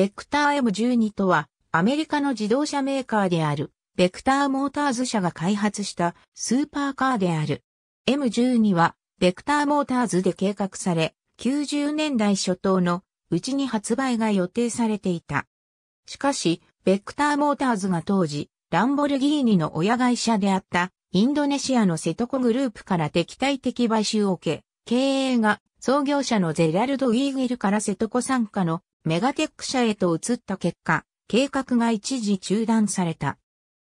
ベクター M12 とは、アメリカの自動車メーカーである、ベクターモーターズ社が開発したスーパーカーである。M12 は、ベクターモーターズで計画され、90年代初頭のうちに発売が予定されていた。しかし、ベクターモーターズが当時、ランボルギーニの親会社であったインドネシアのセトコグループから敵対的買収を受け、経営が創業者のゼラルド・ウィーグルからセトコ傘下のメガテック社へと移った結果、計画が一時中断された。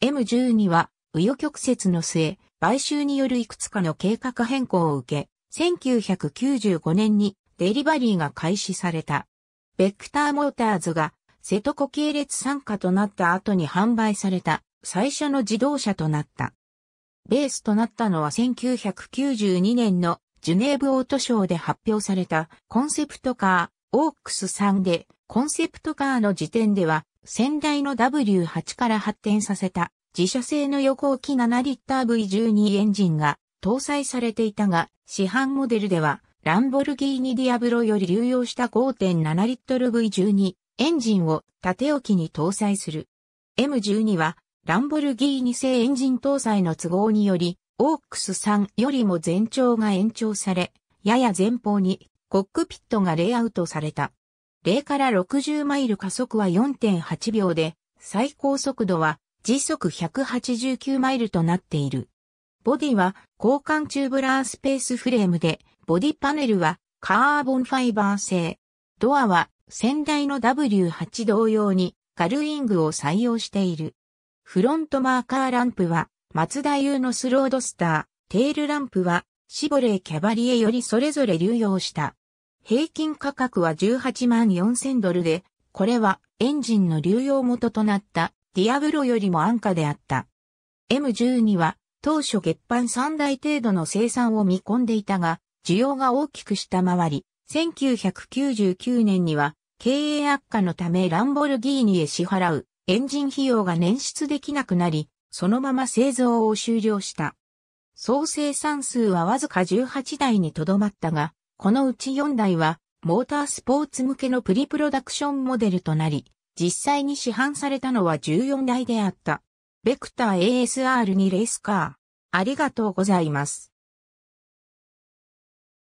M12 は、紆余曲折の末、買収によるいくつかの計画変更を受け、1995年にデリバリーが開始された。ベクターモーターズが瀬戸子系列参加となった後に販売された最初の自動車となった。ベースとなったのは1992年のジュネーブオートショーで発表されたコンセプトカオークス3でコンセプトカーの時点では先代の W8 から発展させた自社製の横置き7リッター V12 エンジンが搭載されていたが、市販モデルではランボルギーニディアブロより流用した5.7リットル V12 エンジンを縦置きに搭載する。M12 はランボルギーニ製エンジン搭載の都合により、オークス3よりも全長が延長され、やや前方にコックピットがレイアウトされた。0から60マイル加速は4.8秒で、最高速度は時速189マイルとなっている。ボディは交換チューブラースペースフレームで、ボディパネルはカーボンファイバー製。ドアは先代の W8 同様にガルウィングを採用している。フロントマーカーランプは松田優のスロードスター、テールランプはシボレーキャバリエよりそれぞれ流用した。平均価格は18万4000ドルで、これはエンジンの流用元となったディアブロよりも安価であった。M12 は当初月版3台程度の生産を見込んでいたが、需要が大きく下回り、1999年には経営悪化のためランボルギーニへ支払うエンジン費用が捻出できなくなり、そのまま製造を終了した。総生産数はわずか18台にとどまったが、このうち4台は、モータースポーツ向けのプリプロダクションモデルとなり、実際に市販されたのは14台であった。ベクター ASR2 レースカー。ありがとうございます。